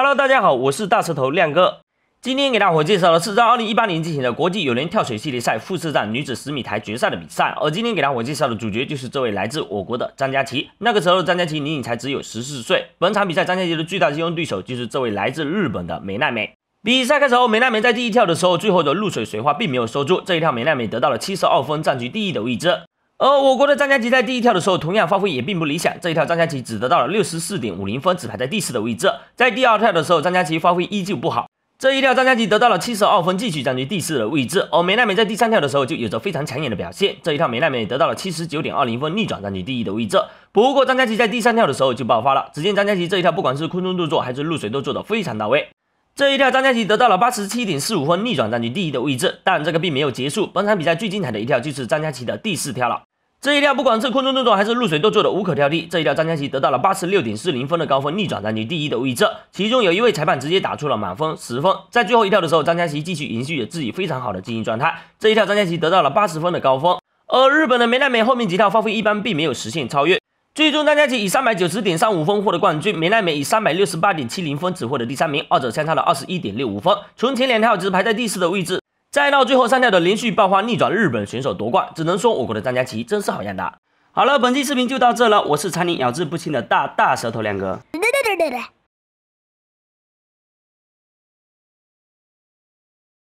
Hello，大家好，我是大舌头亮哥。今天给大伙介绍的是在二零一八年进行的国际友联跳水系列赛复式站女子十米台决赛的比赛。而今天给大伙介绍的主角就是这位来自我国的张佳琪。那个时候，张佳琪仅仅才只有十四岁。本场比赛，张佳琪的最大竞争对手就是这位来自日本的美奈美。比赛开始后，美奈美在第一跳的时候，最后的入水水花并没有收住，这一跳美奈美得到了七十二分，占据第一的位置。而我国的张家琪在第一跳的时候，同样发挥也并不理想，这一跳张家琪只得到了六十四点五零分，只排在第四的位置。在第二跳的时候，张家琪发挥依旧不好，这一跳张家琪得到了七十二分，继续占据第四的位置。而梅奈美在第三跳的时候就有着非常抢眼的表现，这一跳梅奈美得到了七十九点二零分，逆转占据第一的位置。不过张家琪在第三跳的时候就爆发了，只见张家琪这一跳不管是空中动作还是入水都做得非常到位，这一跳张家琪得到了八十七点四五分，逆转占据第一的位置。但这个并没有结束，本场比赛最精彩的一跳就是张家琪的第四跳了。这一跳不管是空中动作还是入水都做的无可挑剔。这一跳张佳琪得到了八十六点四零分的高分，逆转占据第一的位置。其中有一位裁判直接打出了满分十分。在最后一跳的时候，张佳琪继续延续着自己非常好的竞技状态。这一跳张佳琪得到了八十分的高分，而日本的梅奈美后面几跳发挥一般，并没有实现超越。最终张佳琪以三百九十点三五分获得冠军，梅奈美以三百六十八点七零分只获得第三名，二者相差了二十一点六五分。从前两跳只排在第四的位置。再到最后上吊的连续爆发逆转日本选手夺冠，只能说我国的张佳琪真是好样的。好了，本期视频就到这了，我是常年咬字不清的大大舌头亮哥。